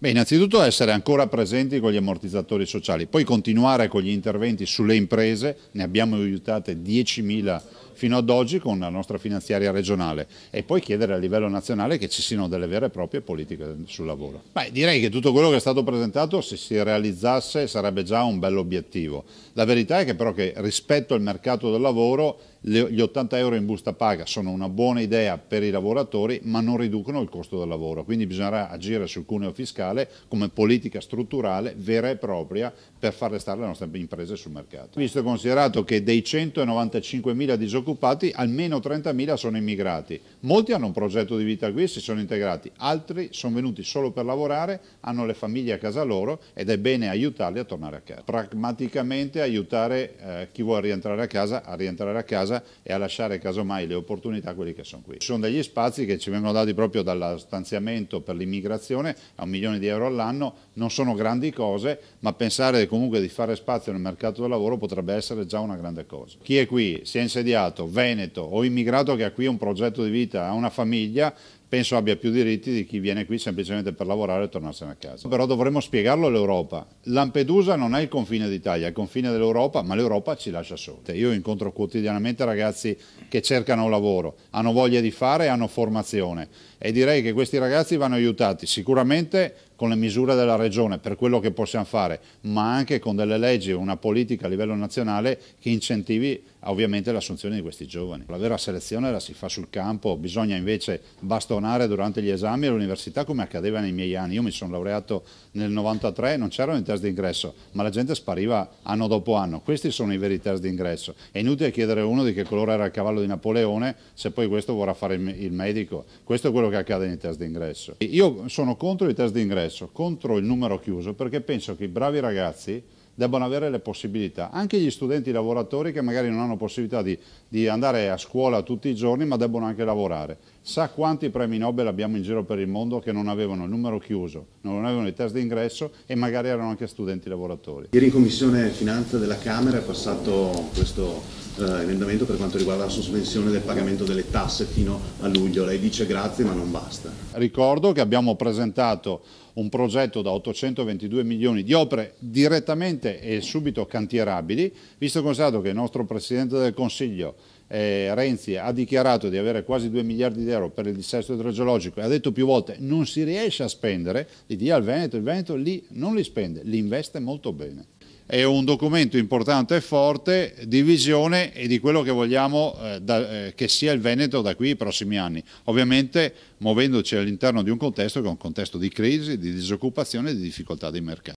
Beh, innanzitutto essere ancora presenti con gli ammortizzatori sociali, poi continuare con gli interventi sulle imprese, ne abbiamo aiutate 10.000 fino ad oggi con la nostra finanziaria regionale e poi chiedere a livello nazionale che ci siano delle vere e proprie politiche sul lavoro. Beh, direi che tutto quello che è stato presentato se si realizzasse sarebbe già un bel obiettivo. La verità è che però che rispetto al mercato del lavoro gli 80 euro in busta paga sono una buona idea per i lavoratori ma non riducono il costo del lavoro, quindi bisognerà agire sul cuneo fiscale fiscale come politica strutturale vera e propria per far restare le nostre imprese sul mercato. Visto e considerato che dei 195.000 disoccupati almeno 30.000 sono immigrati, molti hanno un progetto di vita qui e si sono integrati, altri sono venuti solo per lavorare, hanno le famiglie a casa loro ed è bene aiutarli a tornare a casa. Pragmaticamente aiutare eh, chi vuole rientrare a casa a rientrare a casa e a lasciare casomai le opportunità a quelli che sono qui. Ci sono degli spazi che ci vengono dati proprio dallo stanziamento per l'immigrazione a un milione di milioni di euro all'anno non sono grandi cose, ma pensare comunque di fare spazio nel mercato del lavoro potrebbe essere già una grande cosa. Chi è qui, si è insediato, veneto o immigrato che ha qui un progetto di vita, ha una famiglia, penso abbia più diritti di chi viene qui semplicemente per lavorare e tornarsene a casa. Però dovremmo spiegarlo all'Europa. Lampedusa non è il confine d'Italia, è il confine dell'Europa, ma l'Europa ci lascia soli. Cioè, io incontro quotidianamente ragazzi che cercano lavoro, hanno voglia di fare, hanno formazione e direi che questi ragazzi vanno aiutati sicuramente con le misure della Regione per quello che possiamo fare, ma anche con delle leggi e una politica a livello nazionale che incentivi ovviamente l'assunzione di questi giovani. La vera selezione la si fa sul campo, bisogna invece bastonare durante gli esami all'università come accadeva nei miei anni. Io mi sono laureato nel 93, non c'erano i test d'ingresso, ma la gente spariva anno dopo anno. Questi sono i veri test d'ingresso. È inutile chiedere a uno di che colore era il cavallo di Napoleone se poi questo vorrà fare il medico. Questo è quello che accade nei test d'ingresso. Io sono contro i test d'ingresso successo contro il numero chiuso perché penso che i bravi ragazzi debbano avere le possibilità, anche gli studenti lavoratori che magari non hanno possibilità di, di, andare a scuola tutti i giorni ma debbono anche lavorare. Sa quanti premi Nobel abbiamo in giro per il mondo che non avevano il numero chiuso, non avevano i test d'ingresso e magari erano anche studenti lavoratori. Ieri in Commissione Finanza della Camera è passato questo eh, emendamento per quanto riguarda la sospensione del pagamento delle tasse fino a luglio. Lei dice grazie ma non basta. Ricordo che abbiamo presentato un progetto da 822 milioni di opere direttamente e subito cantierabili, visto considerato che il nostro Presidente del Consiglio eh, Renzi ha dichiarato di avere quasi 2 miliardi di euro per il dissesto idrogeologico e ha detto più volte non si riesce a spendere, li dia al Veneto, il Veneto li, non li spende, li investe molto bene è un documento importante e forte di visione e di quello che vogliamo eh, da, eh, che sia il Veneto da qui ai prossimi anni. Ovviamente muovendoci all'interno di un contesto che è un contesto di crisi, di disoccupazione e di difficoltà dei mercati.